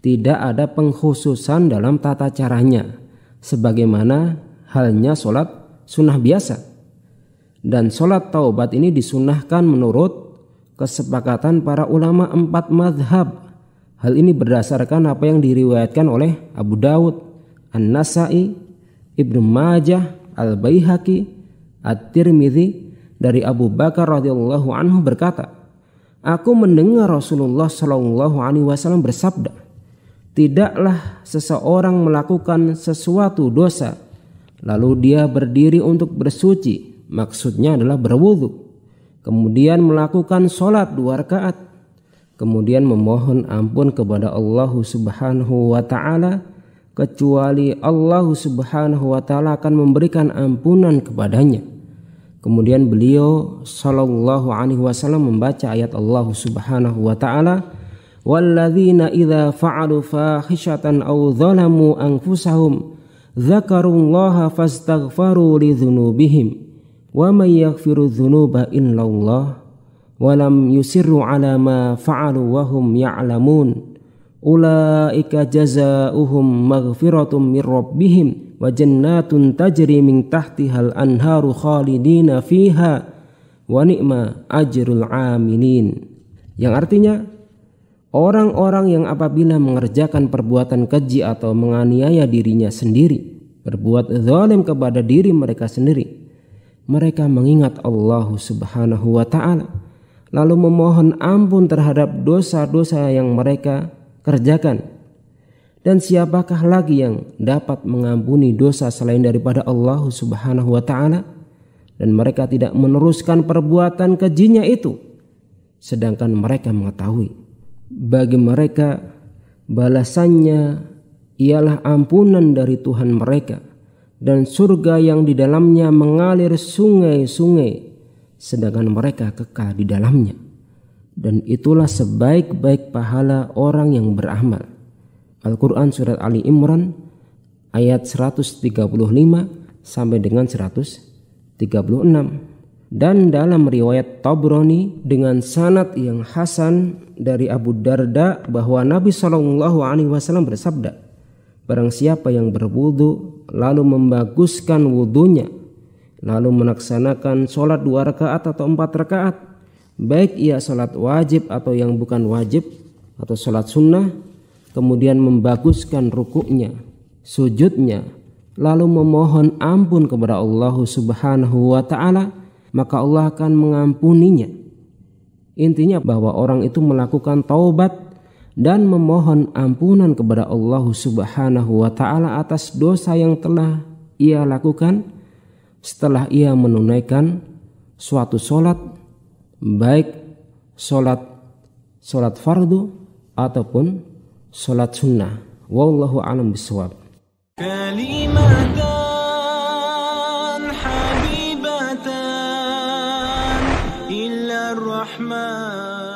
tidak ada pengkhususan dalam tata caranya sebagaimana halnya sholat sunnah biasa dan sholat taubat ini disunahkan menurut kesepakatan para ulama empat madhab hal ini berdasarkan apa yang diriwayatkan oleh Abu Daud An-Nasai Ibnu Majah Al-Baihaqi At-Tirmidzi dari Abu Bakar radhiyallahu anhu berkata Aku mendengar Rasulullah Shallallahu alaihi wasallam bersabda tidaklah seseorang melakukan sesuatu dosa lalu dia berdiri untuk bersuci maksudnya adalah berwudhu, kemudian melakukan sholat dua rakaat kemudian memohon ampun kepada Allah Subhanahu wa taala kecuali Allah Subhanahu wa taala akan memberikan ampunan kepadanya kemudian beliau sallallahu alaihi wasallam membaca ayat Allah Subhanahu wa taala walladzina idza fa'alu fahishatan aw zalamu anfusahum dzakarullaha fastaghfaru lidzunubihim wa may yaghfiru dzunuba illallah wa lam yusirru ala ma fa'alu wa hum ya'lamun ulaika jazaohum maghfiratum min rabbihim wa jannatun tajri min tahtihal anharu khalidina fiha wa ni'ma ajrul amilin yang artinya Orang-orang yang apabila mengerjakan perbuatan keji atau menganiaya dirinya sendiri, berbuat zalim kepada diri mereka sendiri, mereka mengingat Allah Subhanahu wa taala, lalu memohon ampun terhadap dosa-dosa yang mereka kerjakan. Dan siapakah lagi yang dapat mengampuni dosa selain daripada Allah Subhanahu wa taala? Dan mereka tidak meneruskan perbuatan kejinya itu, sedangkan mereka mengetahui bagi mereka balasannya ialah ampunan dari Tuhan mereka dan surga yang di dalamnya mengalir sungai-sungai sedangkan mereka kekal di dalamnya dan itulah sebaik-baik pahala orang yang beramal Al-Qur'an surat Ali Imran ayat 135 sampai dengan 136 dan dalam riwayat Tabrani dengan sanad yang hasan dari Abu Darda bahwa Nabi Shallallahu Alaihi Wasallam bersabda, Barang siapa yang berwudu lalu membaguskan wudhunya, lalu melaksanakan sholat dua rakaat atau empat rakaat, baik ia sholat wajib atau yang bukan wajib atau sholat sunnah, kemudian membaguskan rukuknya, sujudnya, lalu memohon ampun kepada Allah Subhanahu wa taala, maka Allah akan mengampuninya Intinya bahwa orang itu melakukan taubat dan memohon ampunan kepada Allah Subhanahu wa taala atas dosa yang telah ia lakukan setelah ia menunaikan suatu solat baik solat salat fardu ataupun solat sunnah wallahu alam bisawab الرحمن